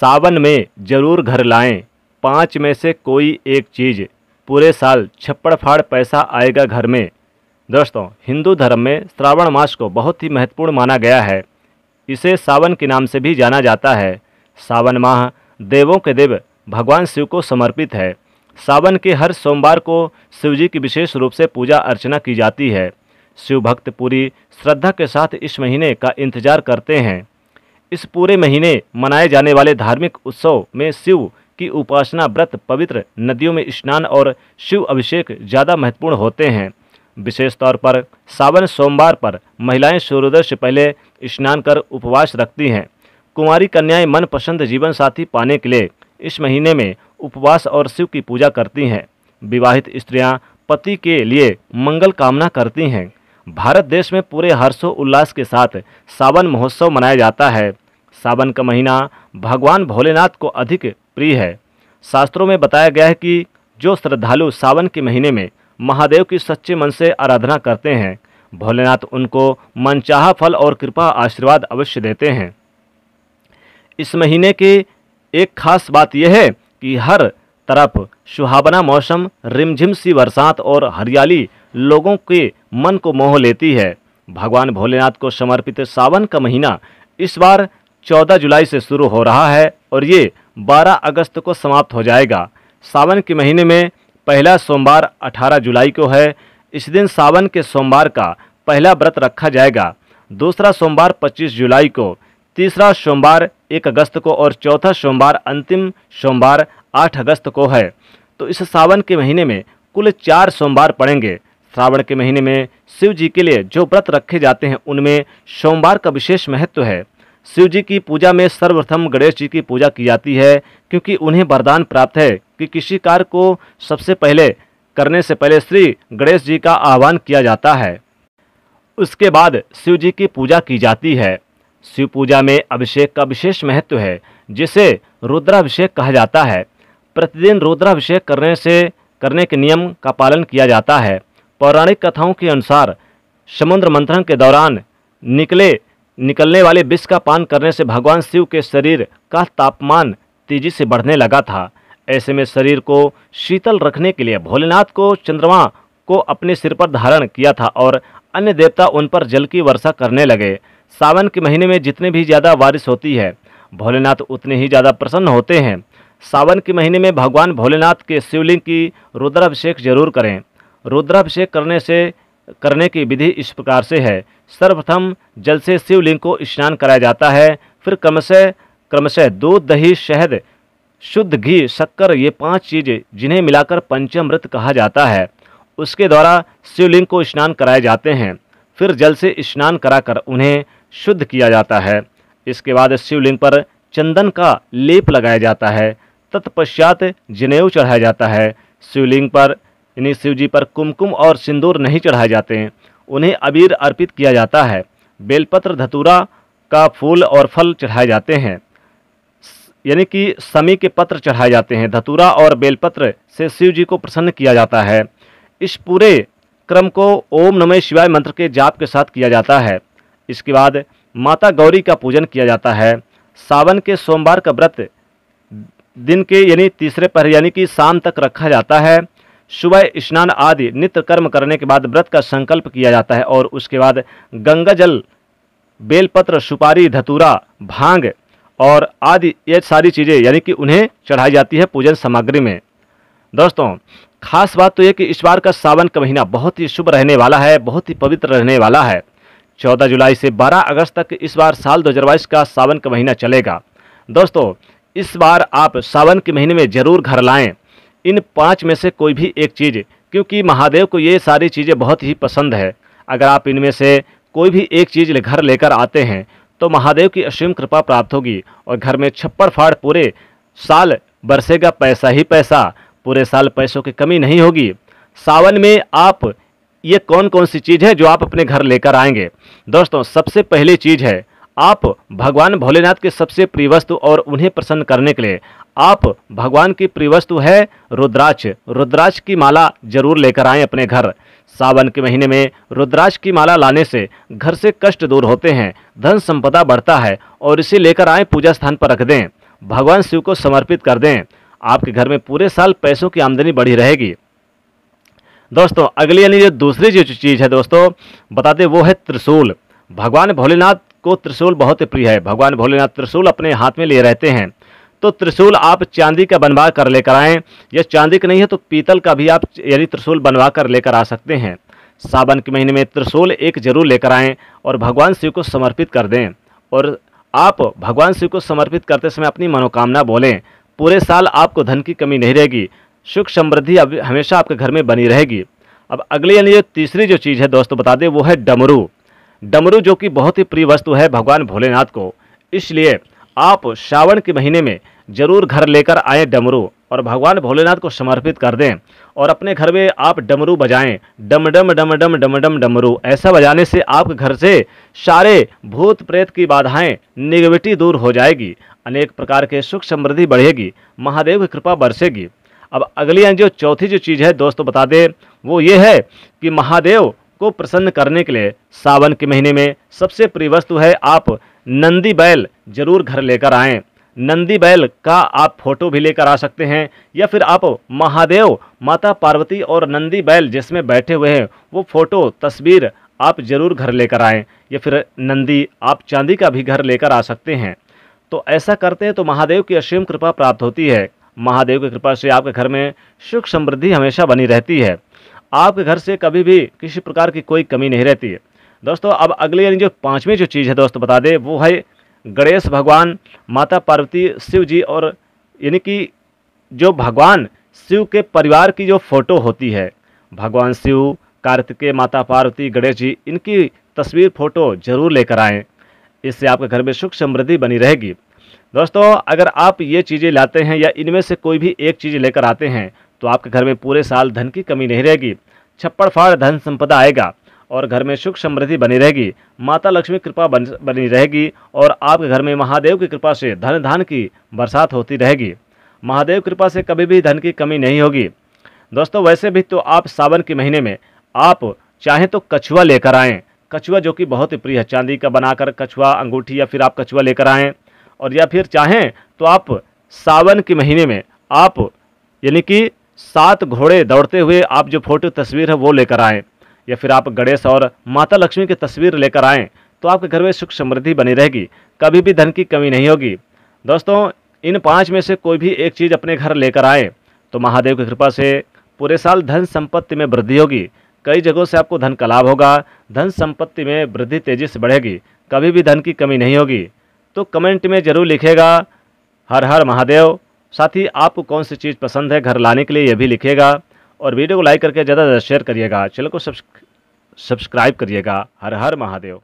सावन में जरूर घर लाएं पाँच में से कोई एक चीज़ पूरे साल छप्पड़ फाड़ पैसा आएगा घर में दोस्तों हिंदू धर्म में श्रावण मास को बहुत ही महत्वपूर्ण माना गया है इसे सावन के नाम से भी जाना जाता है सावन माह देवों के देव भगवान शिव को समर्पित है सावन के हर सोमवार को शिवजी की विशेष रूप से पूजा अर्चना की जाती है शिव भक्त पूरी श्रद्धा के साथ इस महीने का इंतजार करते हैं इस पूरे महीने मनाए जाने वाले धार्मिक उत्सव में शिव की उपासना व्रत पवित्र नदियों में स्नान और शिव अभिषेक ज़्यादा महत्वपूर्ण होते हैं विशेष तौर पर सावन सोमवार पर महिलाएं सूर्योदय से पहले स्नान कर उपवास रखती हैं कुंवारी कन्याएं मनपसंद जीवन साथी पाने के लिए इस महीने में उपवास और शिव की पूजा करती हैं विवाहित स्त्रियां पति के लिए मंगल कामना करती हैं भारत देश में पूरे हर्षोल्लास के साथ सावन महोत्सव मनाया जाता है सावन का महीना भगवान भोलेनाथ को अधिक प्रिय है शास्त्रों में बताया गया है कि जो श्रद्धालु सावन के महीने में महादेव की सच्चे मन से आराधना करते हैं भोलेनाथ उनको मनचाहा फल और कृपा आशीर्वाद अवश्य देते हैं इस महीने की एक खास बात यह है कि हर तरफ सुहावना मौसम रिमझिम सी बरसात और हरियाली लोगों के मन को मोह लेती है भगवान भोलेनाथ को समर्पित सावन का महीना इस बार 14 जुलाई से शुरू हो रहा है और ये 12 अगस्त को समाप्त हो जाएगा सावन के महीने में पहला सोमवार 18 जुलाई को है इस दिन सावन के सोमवार का पहला व्रत रखा जाएगा दूसरा सोमवार 25 जुलाई को तीसरा सोमवार 1 अगस्त को और चौथा सोमवार अंतिम सोमवार 8 अगस्त को है तो इस सावन के महीने में कुल चार सोमवार पड़ेंगे श्रावण के महीने में शिव जी के लिए जो व्रत रखे जाते हैं उनमें सोमवार का विशेष महत्व है शिव जी की पूजा में सर्वप्रथम गणेश जी की पूजा की जाती है क्योंकि उन्हें वरदान प्राप्त है कि किसी कार्य को सबसे पहले करने से पहले श्री गणेश जी का आह्वान किया जाता है उसके बाद शिव जी की पूजा की जाती है शिव पूजा में अभिषेक का विशेष महत्व है जिसे रुद्राभिषेक कहा जाता है प्रतिदिन रुद्राभिषेक करने से करने के नियम का पालन किया जाता है पौराणिक कथाओं के अनुसार समुद्र मंथन के दौरान निकले निकलने वाले विष का पान करने से भगवान शिव के शरीर का तापमान तेजी से बढ़ने लगा था ऐसे में शरीर को शीतल रखने के लिए भोलेनाथ को चंद्रमा को अपने सिर पर धारण किया था और अन्य देवता उन पर जल की वर्षा करने लगे सावन के महीने में जितनी भी ज़्यादा बारिश होती है भोलेनाथ उतने ही ज़्यादा प्रसन्न होते हैं सावन के महीने में भगवान भोलेनाथ के शिवलिंग की रुद्राभिषेक जरूर करें रुद्राभिषेक करने से करने की विधि इस प्रकार से है सर्वप्रथम जल से शिवलिंग को स्नान कराया जाता है फिर क्रमशः क्रमशः दूध दही शहद शुद्ध घी शक्कर ये पांच चीज़ें जिन्हें मिलाकर पंचमृत कहा जाता है उसके द्वारा शिवलिंग को स्नान कराए जाते हैं फिर जल से स्नान कराकर उन्हें शुद्ध किया जाता है इसके बाद शिवलिंग पर चंदन का लेप लगाया जाता है तत्पश्चात जनेऊ चढ़ाया जाता है शिवलिंग पर यानी शिव जी पर कुमकुम और सिंदूर नहीं चढ़ाए जाते हैं उन्हें अबीर अर्पित किया जाता है बेलपत्र धतूरा का फूल और फल चढ़ाए जाते हैं यानी कि समी के पत्र चढ़ाए जाते हैं धतूरा और बेलपत्र से शिव जी को प्रसन्न किया जाता है इस पूरे क्रम को ओम नमः शिवाय मंत्र के जाप के साथ किया जाता है इसके बाद माता गौरी का पूजन किया जाता है सावन के सोमवार का व्रत दिन के यानी तीसरे पर यानी कि शाम तक रखा जाता है सुबह स्नान आदि नित्य कर्म करने के बाद व्रत का संकल्प किया जाता है और उसके बाद गंगा जल बेलपत्र सुपारी धतूरा भांग और आदि ये सारी चीज़ें यानी कि उन्हें चढ़ाई जाती है पूजन सामग्री में दोस्तों खास बात तो ये कि इस बार का सावन का महीना बहुत ही शुभ रहने वाला है बहुत ही पवित्र रहने वाला है चौदह जुलाई से बारह अगस्त तक इस बार साल दो का सावन का महीना चलेगा दोस्तों इस बार आप सावन के महीने में ज़रूर घर लाएँ इन पाँच में से कोई भी एक चीज़ क्योंकि महादेव को ये सारी चीज़ें बहुत ही पसंद है अगर आप इनमें से कोई भी एक चीज़ घर लेकर आते हैं तो महादेव की असीम कृपा प्राप्त होगी और घर में छप्पर फाड़ पूरे साल बरसेगा पैसा ही पैसा पूरे साल पैसों की कमी नहीं होगी सावन में आप ये कौन कौन सी चीज़ है जो आप अपने घर लेकर आएंगे दोस्तों सबसे पहली चीज़ है आप भगवान भोलेनाथ के सबसे प्रिय वस्तु और उन्हें प्रसन्न करने के लिए आप भगवान की प्रिय वस्तु है रुद्राक्ष रुद्राक्ष की माला जरूर लेकर आएँ अपने घर सावन के महीने में रुद्राक्ष की माला लाने से घर से कष्ट दूर होते हैं धन संपदा बढ़ता है और इसे लेकर आए पूजा स्थान पर रख दें भगवान शिव को समर्पित कर दें आपके घर में पूरे साल पैसों की आमदनी बढ़ी रहेगी दोस्तों अगली यानी जो दूसरी जो चीज़ है दोस्तों बताते वो है त्रिशूल भगवान भोलेनाथ को त्रिशूल बहुत प्रिय है भगवान भोलेनाथ त्रिशूल अपने हाथ में लिए रहते हैं तो त्रिशूल आप चांदी का बनवा कर लेकर आएँ या चांदी का नहीं है तो पीतल का भी आप यदि त्रिशूल बनवा कर लेकर आ सकते हैं सावन के महीने में त्रिशूल एक जरूर लेकर आएँ और भगवान शिव को समर्पित कर दें और आप भगवान शिव को समर्पित करते समय अपनी मनोकामना बोलें पूरे साल आपको धन की कमी नहीं रहेगी सुख समृद्धि अब हमेशा आपके घर में बनी रहेगी अब अगली यानी जो तीसरी जो चीज़ है दोस्तों बता दें वो है डमरू डमरू जो कि बहुत ही प्रिय वस्तु है भगवान भोलेनाथ को इसलिए आप श्रावण के महीने में जरूर घर लेकर आए डमरू और भगवान भोलेनाथ को समर्पित कर दें और अपने घर में आप डमरू बजाएं डम डम डम डम डम डम डमरू ऐसा बजाने से आपके घर से सारे भूत प्रेत की बाधाएं निगेटिव दूर हो जाएगी अनेक प्रकार के सुख समृद्धि बढ़ेगी महादेव की कृपा बरसेगी अब अगली जो चौथी जो चीज़ है दोस्तों बता दें वो ये है कि महादेव को प्रसन्न करने के लिए सावन के महीने में सबसे प्रिय वस्तु है आप नंदी बैल जरूर घर लेकर आएँ नंदी बैल का आप फोटो भी लेकर आ सकते हैं या फिर आप महादेव माता पार्वती और नंदी बैल जिसमें बैठे हुए हैं वो फोटो तस्वीर आप जरूर घर लेकर आएँ या फिर नंदी आप चांदी का भी घर लेकर आ सकते हैं तो ऐसा करते हैं तो महादेव की असीम कृपा प्राप्त होती है महादेव की कृपा से आपके घर में सुख समृद्धि हमेशा बनी रहती है आपके घर से कभी भी किसी प्रकार की कोई कमी नहीं रहती है दोस्तों अब अगली यानी जो पाँचवीं जो चीज़ है दोस्तों बता दें वो है गणेश भगवान माता पार्वती शिव जी और यानी कि जो भगवान शिव के परिवार की जो फोटो होती है भगवान शिव कार्तिकेय माता पार्वती गणेश जी इनकी तस्वीर फ़ोटो जरूर लेकर आएँ इससे आपके घर में सुख समृद्धि बनी रहेगी दोस्तों अगर आप ये चीज़ें लाते हैं या इनमें से कोई भी एक चीज़ लेकर आते हैं तो आपके घर में पूरे साल धन की कमी नहीं रहेगी छप्पड़ फाड़ धन संपदा आएगा और घर में सुख समृद्धि बनी रहेगी माता लक्ष्मी कृपा बन, बनी रहेगी और आपके घर में महादेव की कृपा से धन धान की बरसात होती रहेगी महादेव कृपा से कभी भी धन की कमी नहीं होगी दोस्तों वैसे भी तो आप सावन के महीने में आप चाहें तो कछुआ लेकर आएँ कछुआ जो कि बहुत ही प्रिय है चांदी का बनाकर कछुआ अंगूठी या फिर आप कछुआ लेकर आएँ और या फिर चाहें तो आप सावन के महीने में आप यानी कि सात घोड़े दौड़ते हुए आप जो फोटो तस्वीर है वो लेकर आएँ या फिर आप गणेश और माता लक्ष्मी की तस्वीर लेकर आएँ तो आपके घर में सुख समृद्धि बनी रहेगी कभी भी धन की कमी नहीं होगी दोस्तों इन पाँच में से कोई भी एक चीज़ अपने घर लेकर आएँ तो महादेव की कृपा से पूरे साल धन संपत्ति में वृद्धि होगी कई जगहों से आपको धन का लाभ होगा धन संपत्ति में वृद्धि तेज़ी से बढ़ेगी कभी भी धन की कमी नहीं होगी तो कमेंट में ज़रूर लिखेगा हर हर महादेव साथ ही आपको कौन सी चीज़ पसंद है घर लाने के लिए यह भी लिखिएगा और वीडियो को लाइक करके ज़्यादा से ज़्यादा शेयर करिएगा चैनल को सब्सक्राइब करिएगा हर हर महादेव